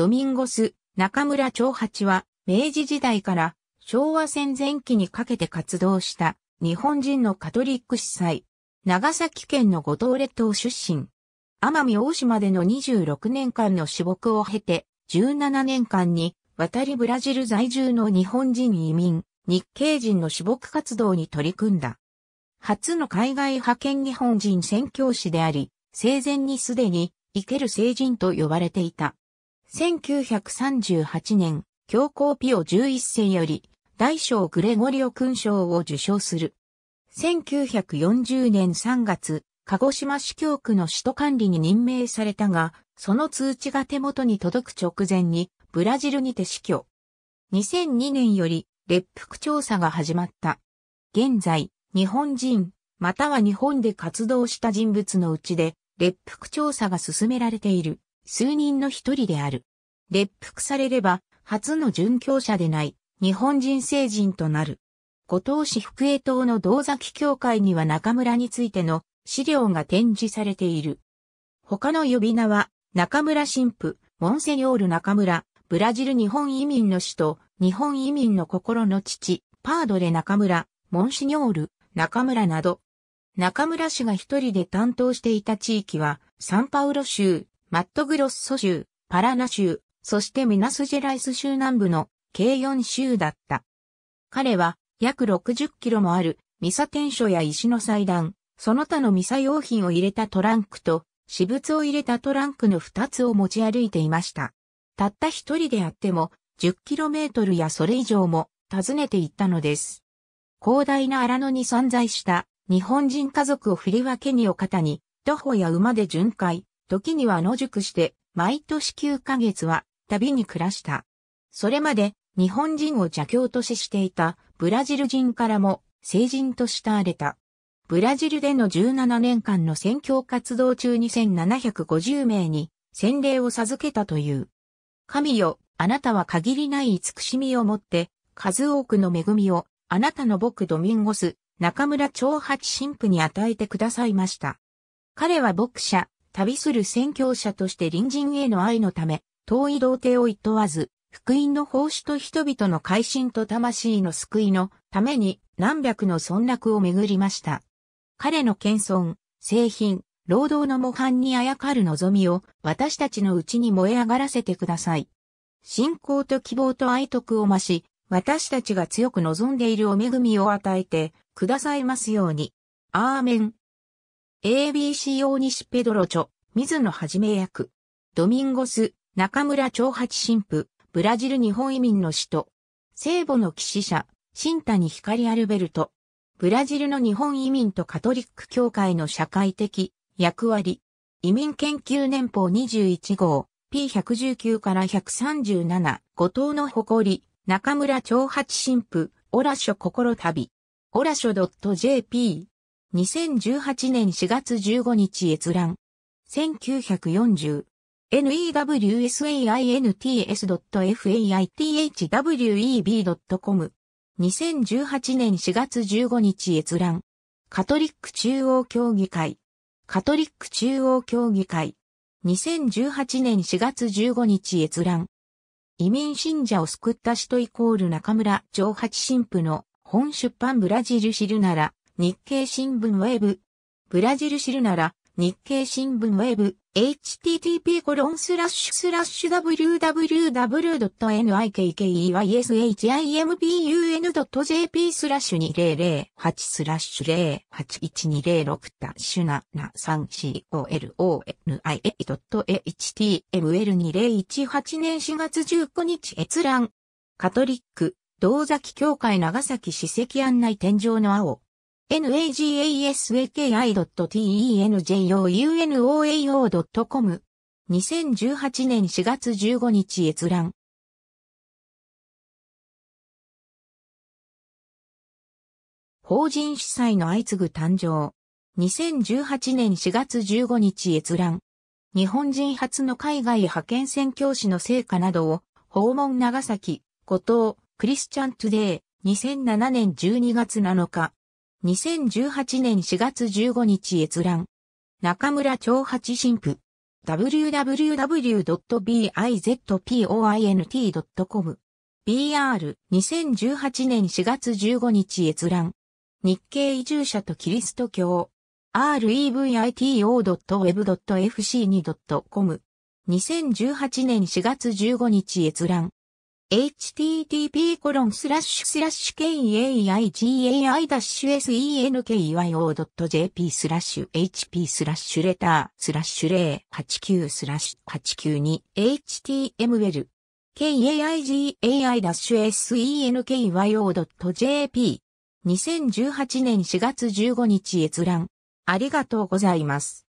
ドミンゴス、中村長八は、明治時代から昭和戦前期にかけて活動した日本人のカトリック司祭。長崎県の五島列島出身。奄美大島での26年間の死牧を経て、17年間に渡りブラジル在住の日本人移民、日系人の死牧活動に取り組んだ。初の海外派遣日本人宣教師であり、生前にすでに、生ける聖人と呼ばれていた。1938年、教皇ピオ11世より、大小グレゴリオ勲章を受賞する。1940年3月、鹿児島市教区の首都管理に任命されたが、その通知が手元に届く直前に、ブラジルにて死去。2002年より、列腹調査が始まった。現在、日本人、または日本で活動した人物のうちで、列腹調査が進められている、数人の一人である。列服されれば、初の殉教者でない日本人成人となる。後藤市福江島の道崎教会には中村についての資料が展示されている。他の呼び名は、中村神父、モンセニョール中村、ブラジル日本移民の首都、日本移民の心の父、パードレ中村、モンシニョール、中村など。中村氏が一人で担当していた地域は、サンパウロ州、マットグロッソ州、パラナ州、そしてミナスジェライス州南部の計4州だった。彼は約60キロもあるミサ天書や石の祭壇、その他のミサ用品を入れたトランクと、私物を入れたトランクの2つを持ち歩いていました。たった一人であっても、1 0トルやそれ以上も訪ねていったのです。広大な荒野に散在した日本人家族を振り分けにお方に、徒歩や馬で巡回、時には野宿して、毎年9ヶ月は旅に暮らした。それまで日本人を邪教とししていたブラジル人からも成人と慕われた。ブラジルでの17年間の宣教活動中に1750名に洗礼を授けたという。神よ、あなたは限りない慈しみをもって、数多くの恵みを、あなたの僕ドミンゴス、中村長八神父に与えてくださいました。彼は牧者、旅する宣教者として隣人への愛のため、遠い道程を厭わず、福音の奉仕と人々の改心と魂の救いのために何百の村落を巡りました。彼の謙遜、製品、労働の模範にあやかる望みを私たちのうちに燃え上がらせてください。信仰と希望と愛徳を増し、私たちが強く望んでいるお恵みを与えてくださいますように。アーメン。ABC 大西ペドロチョ、水野はじめ役。ドミンゴス、中村長八神父、ブラジル日本移民の使徒。聖母の騎士者、新谷光アルベルト。ブラジルの日本移民とカトリック教会の社会的役割。移民研究年報21号 P119 から137後藤の誇り中村長八神父オラショ心旅オラショ .jp 2018年4月15日閲覧1940 newsaints.faithweb.com。2018年4月15日閲覧。カトリック中央協議会。カトリック中央協議会。2018年4月15日閲覧。移民信者を救った人イコール中村長八神父の本出版ブラジル知るなら日経新聞ウェブ。ブラジル知るなら日経新聞ウェブ。h t t p w w w n i k k e y s h i m b u n j p スラッシュ2008スラッシュ081206タッシュな 3coloni.html2018 年4月1 5日閲覧。カトリック、道崎教会長崎史跡案内天井の青。n a g a s a k i t e n j o u n n a o c o m 2018年4月15日閲覧法人主催の相次ぐ誕生2018年4月15日閲覧日本人初の海外派遣宣教師の成果などを訪問長崎、後藤、クリスチャントゥデイ2007年12月7日2018年4月15日閲覧。中村長八神父。www.bizpoint.com。BR2018 年4月15日閲覧。日系移住者とキリスト教。revito.web.fc2.com。2018年4月15日閲覧。h t t p k a i g a i s e n k y o j p スラッシュ hp スラッシュレタースラッシュ089スラッシュ 892html kaigai-senky.jp o 2018年4月15日閲覧ありがとうございます。